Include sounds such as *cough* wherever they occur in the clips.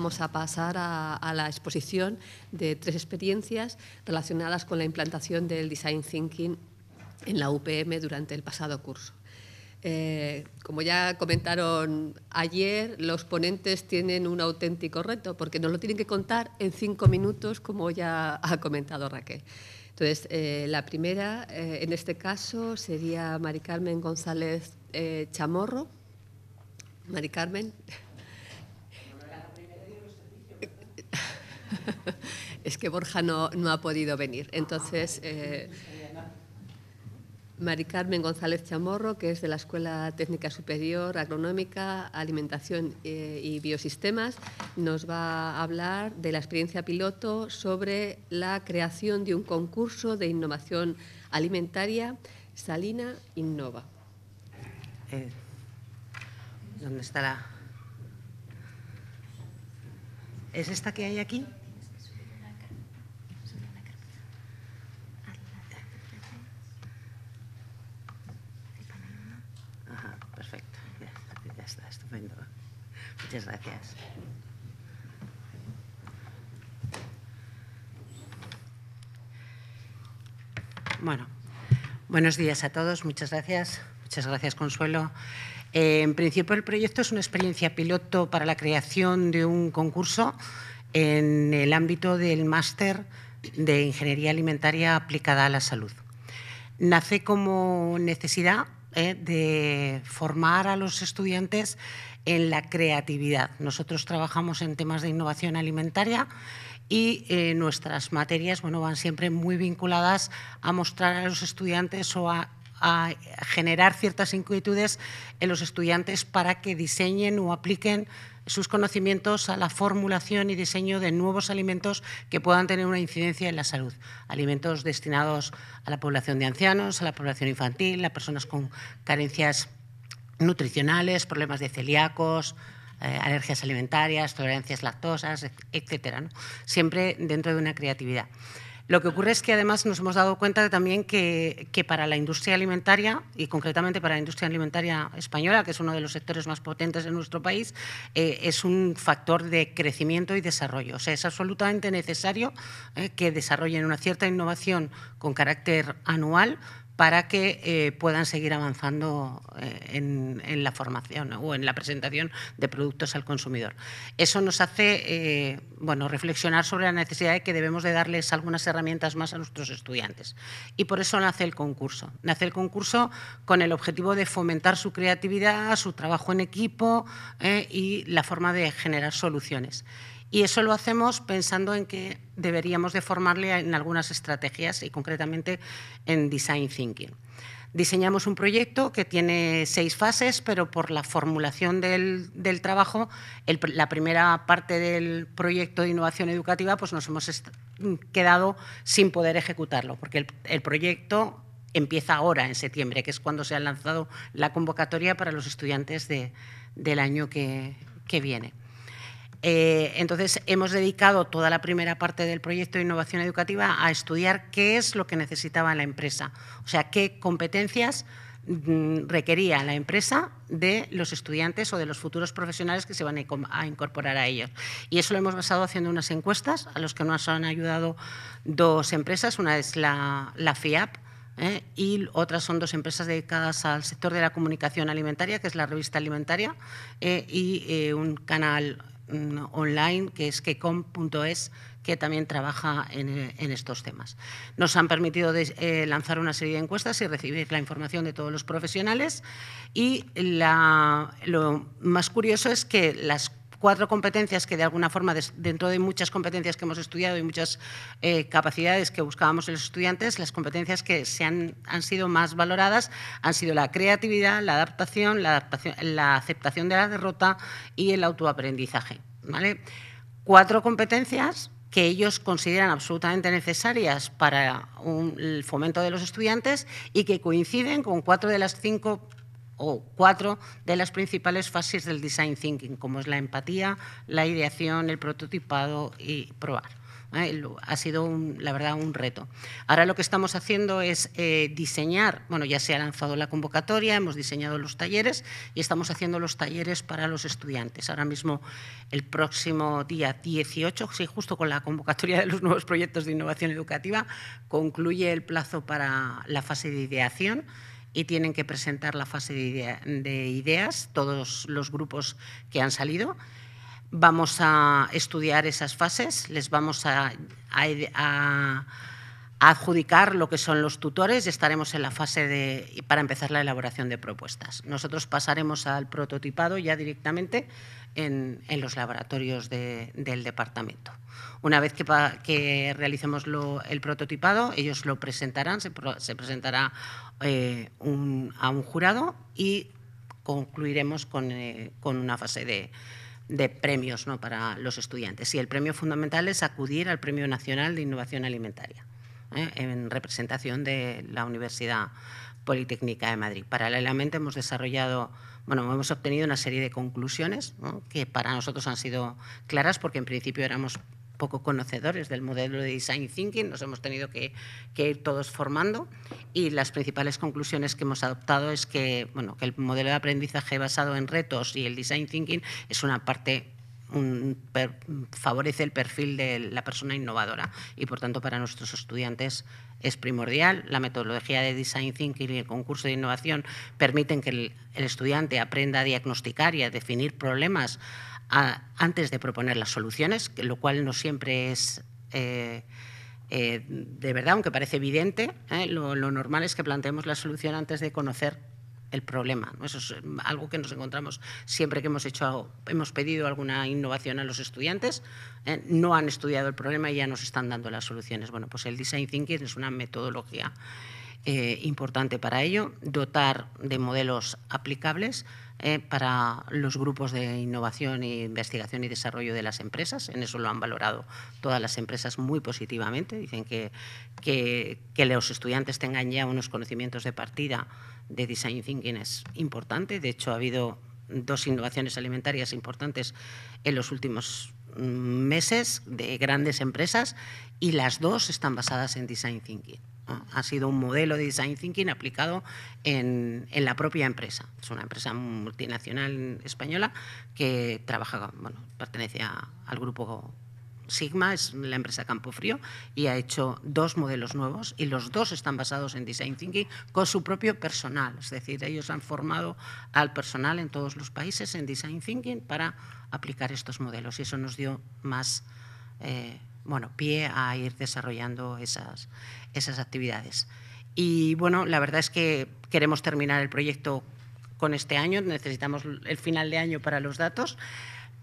vamos a pasar a, la exposición de tres experiencias relacionadas con la implantación del Design Thinking en la UPM durante el pasado curso. Eh, como ya comentaron ayer, los ponentes tienen un auténtico reto porque nos lo tienen que contar en cinco minutos, como ya ha comentado Raquel. Entonces, eh, la primera, eh, en este caso, sería Mari Carmen González Chamorro. Mari Carmen. *laughs* es que Borja no, ha podido venir. Entonces, eh, Mari Carmen González Chamorro, que es de la Escuela Técnica Superior Agronómica, Alimentación eh, y Biosistemas, nos va a hablar de la experiencia piloto sobre la creación de un concurso de innovación alimentaria, Salina Innova. Eh, ¿Dónde estará? ¿Es esta que hay aquí? Muchas gracias. Bueno, buenos días a todos. Muchas gracias. Muchas gracias, Consuelo. Eh, en principio, el proyecto es una experiencia piloto para la creación de un concurso en el ámbito del máster de Ingeniería Alimentaria aplicada a la salud. Nace como necesidad eh, de formar a los estudiantes en la creatividad. Nosotros trabajamos en temas de innovación alimentaria y eh, nuestras materias bueno, van siempre muy vinculadas a mostrar a los estudiantes o a, a generar ciertas inquietudes en los estudiantes para que diseñen o apliquen sus conocimientos a la formulación y diseño de nuevos alimentos que puedan tener una incidencia en la salud. Alimentos destinados a la población de ancianos, a la población infantil, a personas con carencias nutricionales, problemas de celíacos, eh, alergias alimentarias, tolerancias lactosas, etcétera. Siempre dentro de una creatividad. Lo que ocurre es que además nos hemos dado cuenta también que, para la industria alimentaria, y concretamente para la industria alimentaria española, que es uno de los sectores más potentes de nuestro país, eh, es un factor de crecimiento y desarrollo. O sea, es absolutamente necesario eh, que desarrollen una cierta innovación con carácter anual para que eh, puedan seguir avanzando eh, en, la formación o en la presentación de productos al consumidor. Eso nos hace eh, bueno, reflexionar sobre la necesidad de que debemos de darles algunas herramientas más a nuestros estudiantes. Y por eso nace el concurso. Nace el concurso con el objetivo de fomentar su creatividad, su trabajo en equipo y la forma de generar soluciones. Y eso lo hacemos pensando en que deberíamos de formarle en algunas estrategias y concretamente en design thinking. Diseñamos un proyecto que tiene seis fases, pero por la formulación del, trabajo, la primera parte del proyecto de innovación educativa, pues nos hemos quedado sin poder ejecutarlo, porque el, proyecto empieza ahora, en septiembre, que es cuando se ha lanzado la convocatoria para los estudiantes del año que viene. Eh, entonces, hemos dedicado toda la primera parte del proyecto de innovación educativa a estudiar qué es lo que necesitaba la empresa, o sea, qué competencias mm, requería la empresa de los estudiantes o de los futuros profesionales que se van a incorporar a ellos. Y eso lo hemos basado haciendo unas encuestas a las que nos han ayudado dos empresas, una es la, FIAP, ¿eh? y otras son dos empresas dedicadas al sector de la comunicación alimentaria, que es la revista alimentaria, eh, y un canal Mm, online, que es quecom.es, que también trabaja eh, en, estos temas. Nos han permitido eh, lanzar una serie de encuestas y recibir la información de todos los profesionales y lo más curioso es que las cuatro competencias que de alguna forma, dentro de muchas competencias que hemos estudiado y muchas eh, capacidades que buscábamos en los estudiantes, las competencias que se han, han sido más valoradas han sido la creatividad, la adaptación, la, adaptación, la aceptación de la derrota y el autoaprendizaje. ¿vale? Cuatro competencias que ellos consideran absolutamente necesarias para el fomento de los estudiantes y que coinciden con cuatro de las cinco o cuatro de las principales fases del design thinking, como es la empatía, la ideación, el prototipado y probar. ¿eh? Ha sido, la verdad, un reto. Ahora lo que estamos haciendo es eh, diseñar, bueno, ya se ha lanzado la convocatoria, hemos diseñado los talleres y estamos haciendo los talleres para los estudiantes. Ahora mismo, el próximo día 18, sí, justo con la convocatoria de los nuevos proyectos de innovación educativa, concluye el plazo para la fase de ideación y tienen que presentar la fase de, ideas, todos los grupos que han salido. Vamos a estudiar esas fases, les vamos a, a adjudicar lo que son los tutores y estaremos en la fase de, para empezar la elaboración de propuestas. Nosotros pasaremos al prototipado ya directamente en, los laboratorios del departamento. Una vez que, que realicemos el prototipado, ellos lo presentarán, se, presentará eh, a un jurado y concluiremos con, eh, una fase de, premios ¿no? para los estudiantes. Y el premio fundamental es acudir al Premio Nacional de Innovación Alimentaria, ¿eh? en representación de la Universidad Politécnica de Madrid. Paralelamente hemos desarrollado bueno, hemos obtenido una serie de conclusiones que para nosotros han sido claras porque en principio éramos poco conocedores del modelo de design thinking, nos hemos tenido que, ir todos formando y las principales conclusiones que hemos adoptado es que, bueno, que el modelo de aprendizaje basado en retos y el design thinking es una parte favorece el perfil de la persona innovadora y, por tanto, para nuestros estudiantes es primordial. La metodología de Design Thinking y el concurso de innovación permiten que el, estudiante aprenda a diagnosticar y a definir problemas antes de proponer las soluciones, lo cual no siempre es... Eh, eh, de verdad, aunque parece evidente, ¿eh? lo normal es que planteemos la solución antes de conocer el problema. Eso es eh, algo que nos encontramos siempre que hemos, hecho, hemos pedido alguna innovación a los estudiantes. Eh, no han estudiado el problema y ya nos están dando las soluciones. Bueno, pues el Design Thinking es una metodología eh, importante para ello, dotar de modelos aplicables eh, para los grupos de innovación e investigación y desarrollo de las empresas. En eso lo han valorado todas las empresas muy positivamente. Dicen que, que, que los estudiantes tengan ya unos conocimientos de partida de design thinking es importante. De hecho, ha habido dos innovaciones alimentarias importantes en los últimos mm, meses de grandes empresas y las dos están basadas en design thinking ha sido un modelo de design thinking aplicado en, en la propia empresa. Es una empresa multinacional española que trabaja, bueno, pertenece al grupo Sigma, es la empresa Campofrío, y ha hecho dos modelos nuevos y los dos están basados en Design Thinking con su propio personal. Es decir, ellos han formado al personal en todos los países en Design Thinking para aplicar estos modelos y eso nos dio más... Eh, bueno, pie a ir desarrollando esas, esas actividades. Y bueno, la verdad es que queremos terminar el proyecto con este año, necesitamos el final de año para los datos,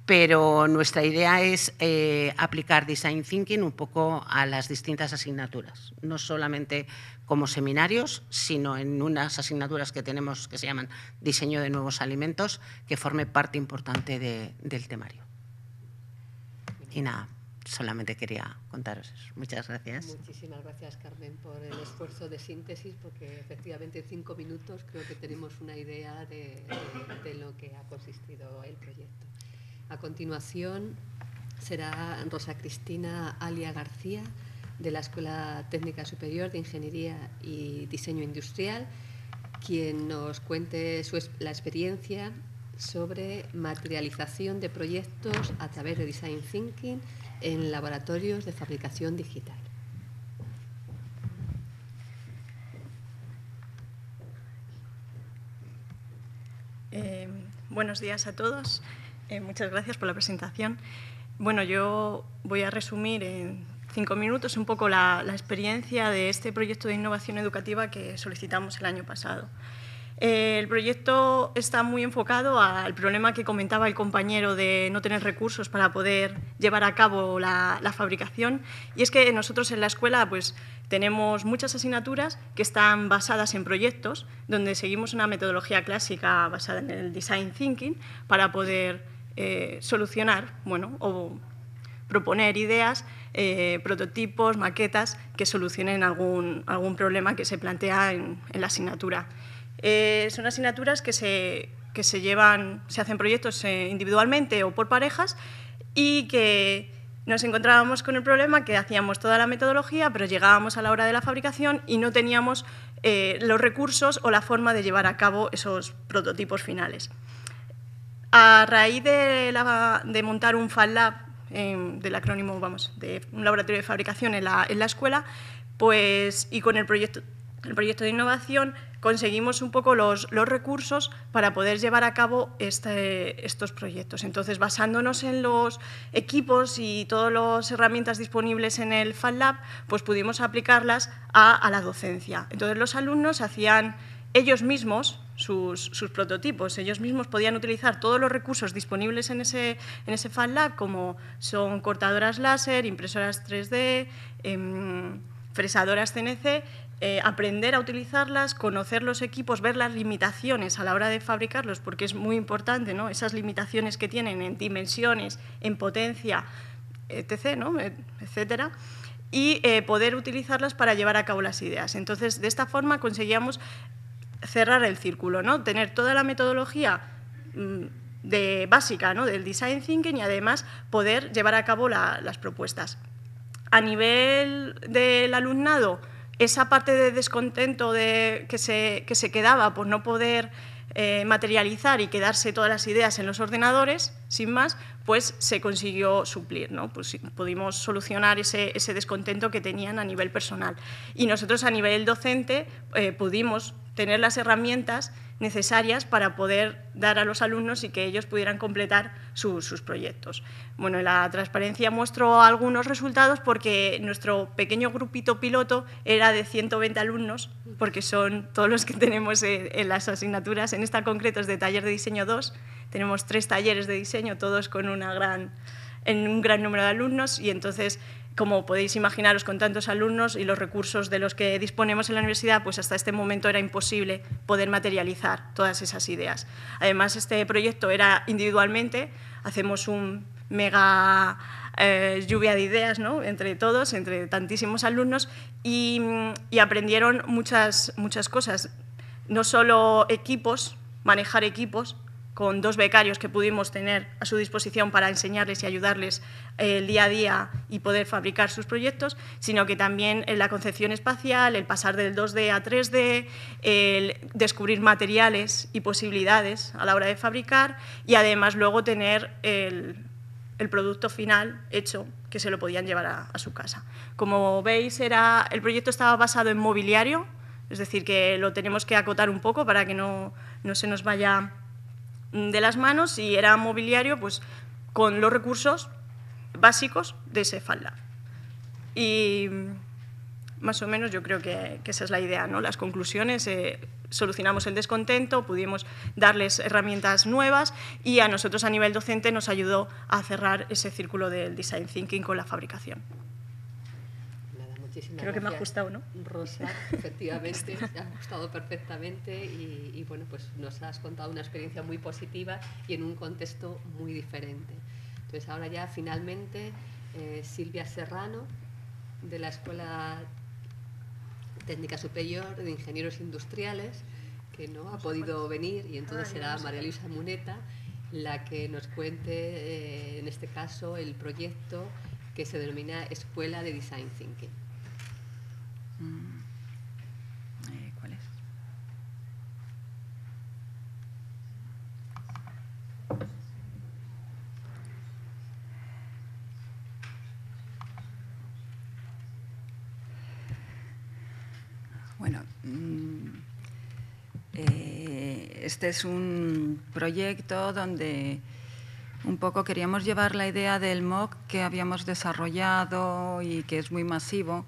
pero nuestra idea es eh, aplicar Design Thinking un poco a las distintas asignaturas, no solamente como seminarios, sino en unas asignaturas que tenemos que se llaman Diseño de Nuevos Alimentos, que forme parte importante del temario. Y nada solamente quería contaros eso. Muchas gracias. Muchísimas gracias, Carmen, por el esfuerzo de síntesis, porque efectivamente en cinco minutos creo que tenemos una idea de, lo que ha consistido el proyecto. A continuación será Rosa Cristina Alia García, de la Escuela Técnica Superior de Ingeniería y Diseño Industrial, quien nos cuente la experiencia sobre materialización de proyectos a través de Design Thinking en laboratorios de fabricación digital. Eh, buenos días a todos. Eh, muchas gracias por la presentación. Bueno, yo voy a resumir en cinco minutos un poco la experiencia de este proyecto de innovación educativa que solicitamos el año pasado. Eh, el proyecto está muy enfocado al problema que comentaba el compañero de no tener recursos para poder llevar a cabo la, fabricación y es que nosotros en la escuela pues, tenemos muchas asignaturas que están basadas en proyectos donde seguimos una metodología clásica basada en el design thinking para poder eh, solucionar bueno, o proponer ideas, eh, prototipos, maquetas que solucionen algún, problema que se plantea en la asignatura. Eh, son asignaturas que se, llevan, se hacen proyectos eh, individualmente o por parejas y que nos encontrábamos con el problema que hacíamos toda la metodología, pero llegábamos a la hora de la fabricación y no teníamos eh, los recursos o la forma de llevar a cabo esos prototipos finales. A raíz de, montar un Fab em, del acrónimo, vamos, de un laboratorio de fabricación en la, escuela, pues, y con el proyecto, el proyecto de innovación, conseguimos un poco los, recursos para poder llevar a cabo este, estos proyectos. Entonces, basándonos en los equipos y todas las herramientas disponibles en el Lab, pues pudimos aplicarlas a, la docencia. Entonces, los alumnos hacían ellos mismos sus, prototipos. Ellos mismos podían utilizar todos los recursos disponibles en ese, en ese FabLab, como son cortadoras láser, impresoras 3D, em, fresadoras CNC, eh, aprender a utilizarlas, conocer los equipos, ver las limitaciones a la hora de fabricarlos, porque es muy importante, Esas limitaciones que tienen en dimensiones, en potencia, etc., e, etcétera, y eh, poder utilizarlas para llevar a cabo las ideas. Entonces, de esta forma conseguíamos cerrar el círculo, Tener toda la metodología mm, de, básica del design thinking y además poder llevar a cabo las propuestas. A nivel del alumnado, esa parte de descontento de, que, se, que se quedaba por no poder eh, materializar y quedarse todas las ideas en los ordenadores, sin más, pues se consiguió suplir, ¿no? Pues pudimos solucionar ese, descontento que tenían a nivel personal. Y nosotros a nivel docente eh, pudimos tener las herramientas necesarias para poder dar a los alumnos y que ellos pudieran completar sus proyectos. Bueno, la transparencia muestro algunos resultados porque nuestro pequeño grupito piloto era de 120 alumnos, porque son todos los que tenemos en, las asignaturas. En esta concreto es de taller de diseño 2, tenemos tres talleres de diseño, todos con una gran en un gran número de alumnos y entonces como podéis imaginaros con tantos alumnos y los recursos de los que disponemos en la universidad, pues hasta este momento era imposible poder materializar todas esas ideas. Además, este proyecto era individualmente, hacemos un mega eh, lluvia de ideas entre todos, entre tantísimos alumnos, y, mm, y aprendieron muchas, muchas cosas, no solo equipos, manejar equipos, con dos becarios que pudimos tener a su disposición para enseñarles y ayudarles eh, el día a día y poder fabricar sus proyectos, sino que también en eh, la concepción espacial, el pasar del 2D a 3D, el descubrir materiales y posibilidades a la hora de fabricar y además luego tener el, producto final hecho que se lo podían llevar a, su casa. Como veis, era, el proyecto estaba basado en mobiliario, es decir, que lo tenemos que acotar un poco para que no, no se nos vaya Mm, de las manos y era mobiliario pues, con los recursos básicos de ese Cefalda. Y mm, más o menos yo creo que, esa es la idea, ¿no? Las conclusiones, eh, solucionamos el descontento, pudimos darles herramientas nuevas y a nosotros a nivel docente nos ayudó a cerrar ese círculo del design thinking con la fabricación. Creo que me ha gustado, ¿no? Rosa, *laughs* efectivamente, te *laughs* ha gustado perfectamente y, bueno, pues nos has contado una experiencia muy positiva y en un contexto muy diferente. Entonces ahora ya finalmente eh, Silvia Serrano de la Escuela Técnica Superior de Ingenieros Industriales, que no ha podido venir y entonces ah, será María Luisa Muneta la que nos cuente, eh, en este caso, el proyecto que se denomina Escuela de Design Thinking. Este es un proyecto donde un poco queríamos llevar la idea del MOOC que habíamos desarrollado y que es muy masivo,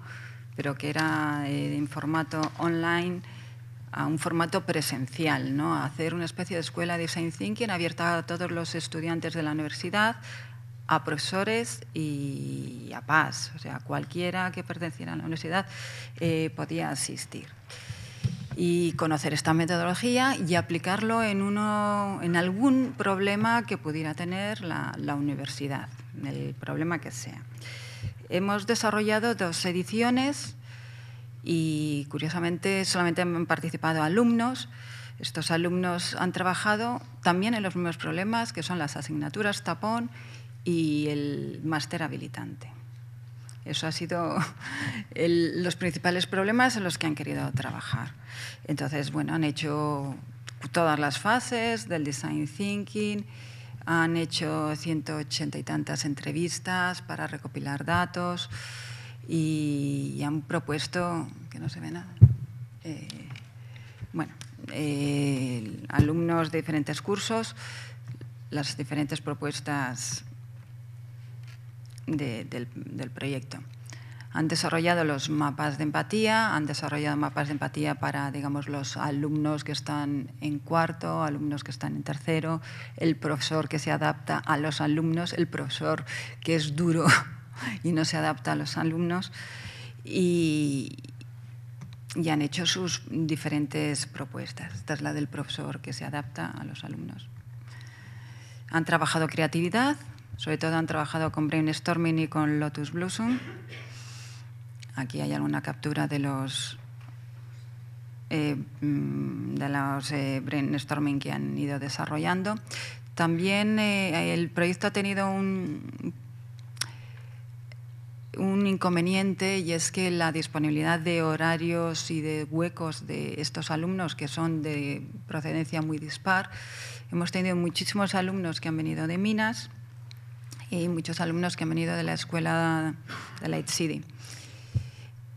pero que era eh, en formato online a un formato presencial, hacer una especie de escuela de design thinking abierta a todos los estudiantes de la universidad, a profesores y a paz, o sea, cualquiera que perteneciera a la universidad eh, podía asistir y conocer esta metodología y aplicarlo en, uno, en algún problema que pudiera tener la, la universidad, el problema que sea. Hemos desarrollado dos ediciones y curiosamente solamente han participado alumnos. Estos alumnos han trabajado también en los mismos problemas que son las asignaturas tapón y el máster habilitante. Eso ha sido *laughs* los principales problemas en los que han querido trabajar. Entonces, bueno, han hecho todas las fases del design thinking, han hecho 180 y tantas entrevistas para recopilar datos y, han propuesto, que no se ve nada, eh, bueno, eh, alumnos de diferentes cursos, las diferentes propuestas del, proyecto. Han desarrollado los mapas de empatía, han desarrollado mapas de empatía para digamos, los alumnos que están en cuarto, alumnos que están en tercero, el profesor que se adapta a los alumnos, el profesor que es duro *laughs* y no se adapta a los alumnos. Y, y han hecho sus diferentes propuestas. Esta es la del profesor que se adapta a los alumnos. Han trabajado creatividad, sobre todo han trabajado con Brainstorming y con Lotus Blossom. Aquí hay alguna captura de los, eh, mm, de los eh, Brainstorming que han ido desarrollando. También eh, el proyecto ha tenido un, un inconveniente y es que la disponibilidad de horarios y de huecos de estos alumnos, que son de procedencia muy dispar, hemos tenido muchísimos alumnos que han venido de Minas, y muchos alumnos que han venido de la escuela de Light City.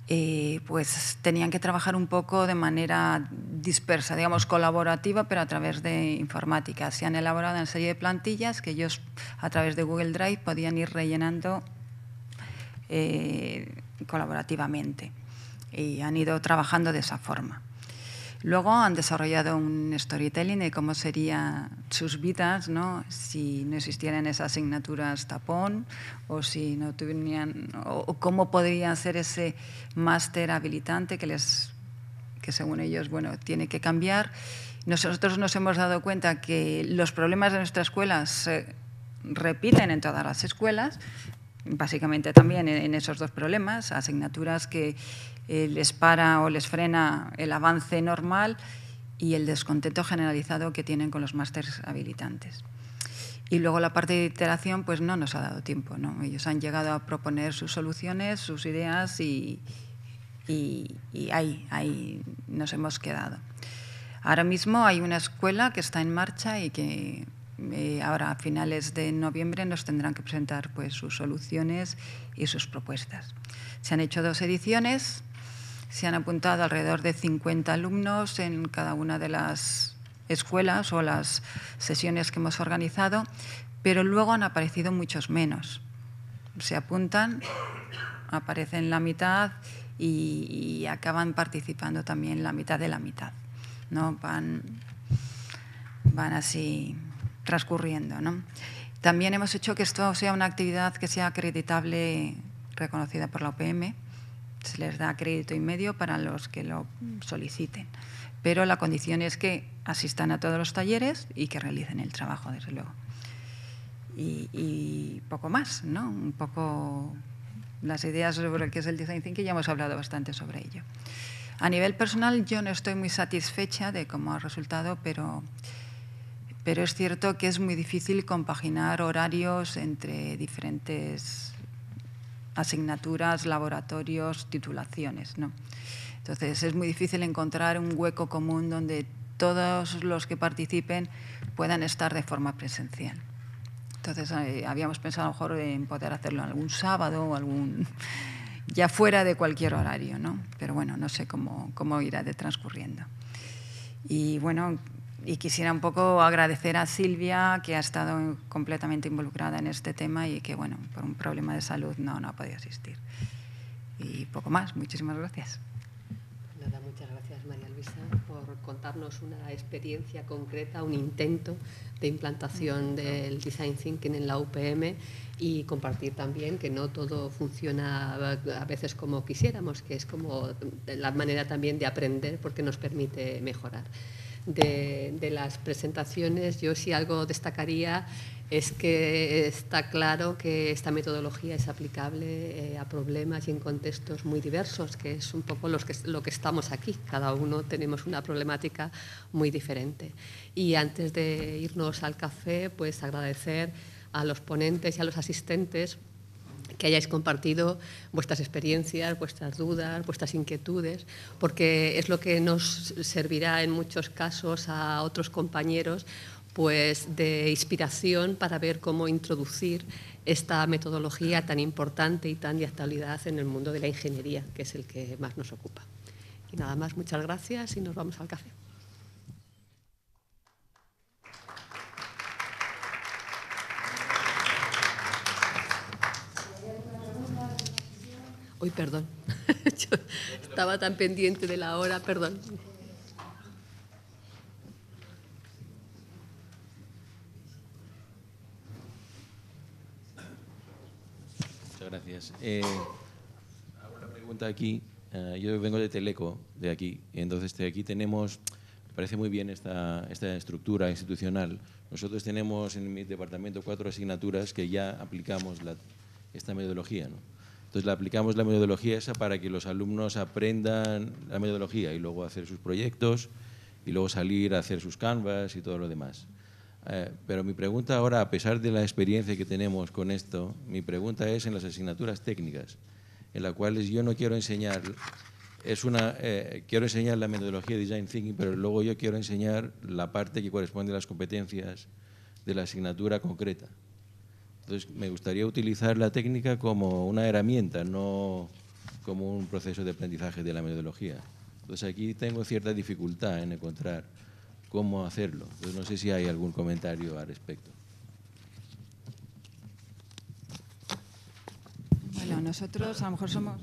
Eh, pues tenían que trabajar un poco de manera dispersa, digamos colaborativa, pero a través de informática. Se han elaborado una serie de plantillas que ellos a través de Google Drive podían ir rellenando eh, colaborativamente y han ido trabajando de esa forma. Luego han desarrollado un storytelling de cómo serían sus vidas ¿no? si no existieran esas asignaturas tapón o si no tuvieran, o cómo podría ser ese máster habilitante que, les, que según ellos bueno, tiene que cambiar. Nosotros nos hemos dado cuenta que los problemas de nuestra escuela se repiten en todas las escuelas, básicamente también en esos dos problemas, asignaturas que eh, les para o les frena el avance normal y el descontento generalizado que tienen con los másters habilitantes. Y luego la parte de iteración pues no nos ha dado tiempo. ¿no? Ellos han llegado a proponer sus soluciones, sus ideas y, ahí, ahí nos hemos quedado. Ahora mismo hay una escuela que está en marcha y que eh, ahora a finales de noviembre nos tendrán que presentar pues, sus soluciones y sus propuestas. Se han hecho dos ediciones, se han apuntado alrededor de 50 alumnos en cada una de las escuelas o las sesiones que hemos organizado, pero luego han aparecido muchos menos. Se apuntan, aparecen la mitad y, acaban participando también la mitad de la mitad. ¿no? Van, van así transcurriendo. También hemos hecho que esto sea una actividad que sea acreditable, reconocida por la OPM, se les da crédito y medio para los que lo soliciten. Pero la condición es que asistan a todos los talleres y que realicen el trabajo, desde luego. Y, y poco más, ¿no? Un poco las ideas sobre que es el design thinking, ya hemos hablado bastante sobre ello. A nivel personal, yo no estoy muy satisfecha de cómo ha resultado, pero, pero es cierto que es muy difícil compaginar horarios entre diferentes asignaturas, laboratorios, titulaciones. ¿no? Entonces es muy difícil encontrar un hueco común donde todos los que participen puedan estar de forma presencial. Entonces eh, habíamos pensado a lo mejor en poder hacerlo algún sábado o algún *laughs* ya fuera de cualquier horario, ¿no? Pero bueno, no sé cómo, cómo irá transcurriendo. Y bueno, y quisiera un poco agradecer a Silvia, que ha estado completamente involucrada en este tema y que, bueno, por un problema de salud no, no ha podido asistir. Y poco más. Muchísimas gracias. Nada, muchas gracias, María Luisa, por contarnos una experiencia concreta, un intento de implantación del Design Thinking en la UPM y compartir también que no todo funciona a veces como quisiéramos, que es como la manera también de aprender porque nos permite mejorar de, las presentaciones, yo si algo destacaría es que está claro que esta metodología es aplicable eh, a problemas y en contextos muy diversos, que es un poco los lo que estamos aquí. Cada uno tenemos una problemática muy diferente. Y antes de irnos al café, pues agradecer a los ponentes y a los asistentes que hayáis compartido vuestras experiencias, vuestras dudas, vuestras inquietudes, porque es lo que nos servirá en muchos casos a otros compañeros pues de inspiración para ver cómo introducir esta metodología tan importante y tan de actualidad en el mundo de la ingeniería, que es el que más nos ocupa. Y nada más, muchas gracias y nos vamos al café. Uy, perdón. *laughs* estaba tan pendiente de la hora, perdón. Muchas gracias. hago eh, una pregunta aquí. Eh, yo vengo de Teleco, de aquí. Entonces, de aquí tenemos, me parece muy bien esta, esta estructura institucional. Nosotros tenemos en mi departamento cuatro asignaturas que ya aplicamos esta metodología. ¿no? Entonces le aplicamos la metodología esa para que los alumnos aprendan la metodología y luego hacer sus proyectos y luego salir a hacer sus canvas y todo lo demás. Eh, pero mi pregunta ahora, a pesar de la experiencia que tenemos con esto, mi pregunta es en las asignaturas técnicas, en las cuales yo no quiero enseñar, es una, eh, quiero enseñar la metodología de Design Thinking, pero luego yo quiero enseñar la parte que corresponde a las competencias de la asignatura concreta. Entonces, me gustaría utilizar la técnica como una herramienta, no como un proceso de aprendizaje de la metodología. Entonces, aquí tengo cierta dificultad en encontrar cómo hacerlo. Entonces, no sé si hay algún comentario al respecto. Bueno, nosotros a lo mejor somos,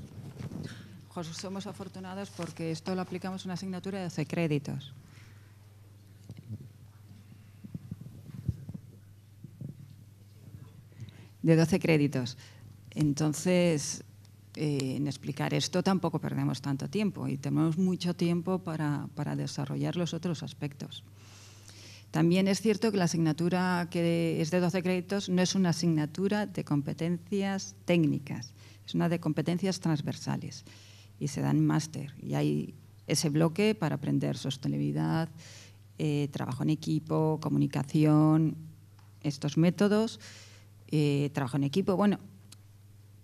somos afortunados porque esto lo aplicamos una asignatura de 12 créditos. de 12 créditos. Entonces, eh, en explicar esto tampoco perdemos tanto tiempo y tenemos mucho tiempo para, desarrollar los otros aspectos. También es cierto que la asignatura que es de 12 créditos no es una asignatura de competencias técnicas, es una de competencias transversales y se dan máster. Y hay ese bloque para aprender sostenibilidad, eh, trabajo en equipo, comunicación, estos métodos eh, trabajo en equipo. Bueno,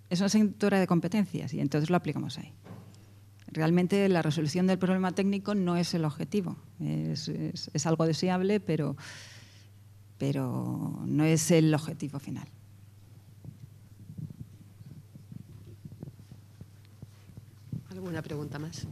es una asignatura de competencias y entonces lo aplicamos ahí. Realmente la resolución del problema técnico no es el objetivo, es, es algo deseable, pero, pero no es el objetivo final. ¿Alguna pregunta más?